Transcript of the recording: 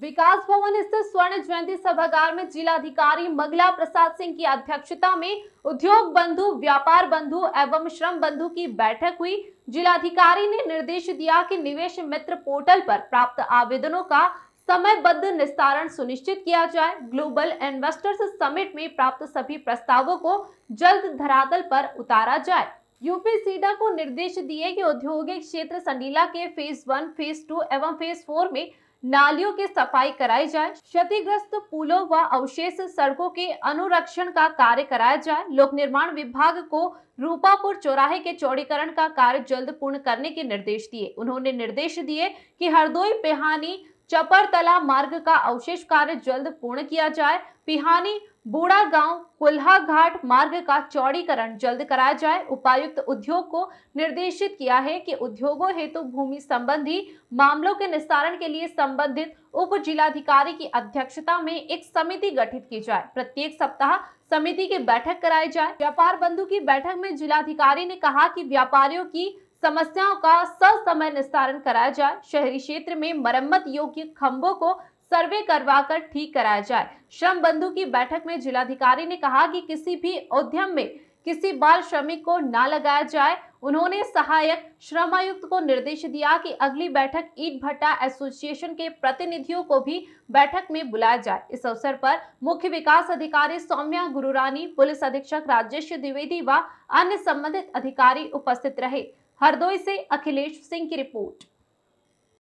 विकास भवन स्थित स्वर्ण जयंती सभागार में जिलाधिकारी मंगला प्रसाद सिंह की अध्यक्षता में उद्योग बंधु व्यापार बंधु एवं श्रम बंधु की बैठक हुई जिलाधिकारी ने निर्देश दिया कि निवेश मित्र पोर्टल पर प्राप्त आवेदनों का समयबद्ध निस्तारण सुनिश्चित किया जाए ग्लोबल इन्वेस्टर्स समिट में प्राप्त सभी प्रस्तावों को जल्द धरातल पर उतारा जाए यूपी सीडा को निर्देश दिए कि औद्योगिक क्षेत्र संडीला के फेज वन फेज टू एवं फेज फोर में नालियों की सफाई कराई जाए क्षतिग्रस्त पुलों व अवशेष सड़कों के अनुरक्षण का कार्य कराया जाए लोक निर्माण विभाग को रूपापुर चौराहे के चौड़ीकरण का कार्य जल्द पूर्ण करने के निर्देश दिए उन्होंने निर्देश दिए कि हरदोई पेहानी चपरतला मार्ग का अवशेष कार्य जल्द पूर्ण किया जाए पिहानी बूढ़ा गांव कुल्हा घाट मार्ग का चौड़ीकरण जल्द कराया जाए उपायुक्त उद्योग को निर्देशित किया है कि उद्योगों हेतु तो भूमि संबंधी मामलों के निस्तारण के लिए संबंधित उप जिलाधिकारी की अध्यक्षता में एक समिति गठित की जाए प्रत्येक सप्ताह समिति की बैठक कराई जाए व्यापार बंधु की बैठक में जिलाधिकारी ने कहा कि व्यापारियों की समस्याओं का ससमय निस्तारण कराया जाए शहरी क्षेत्र में मरम्मत योग्य खम्भों को सर्वे करवाकर ठीक कराया जाए श्रम बंधु की बैठक में जिलाधिकारी ने कहा कि किसी भी उद्यम में किसी बाल श्रमिक को ना लगाया जाए उन्होंने सहायक श्रम आयुक्त को निर्देश दिया कि अगली बैठक ईट भट्टा एसोसिएशन के प्रतिनिधियों को भी बैठक में बुलाया जाए इस अवसर पर मुख्य विकास अधिकारी सौम्या गुरुरानी पुलिस अधीक्षक राजेश द्विवेदी व अन्य संबंधित अधिकारी उपस्थित रहे हरदोई से अखिलेश सिंह की रिपोर्ट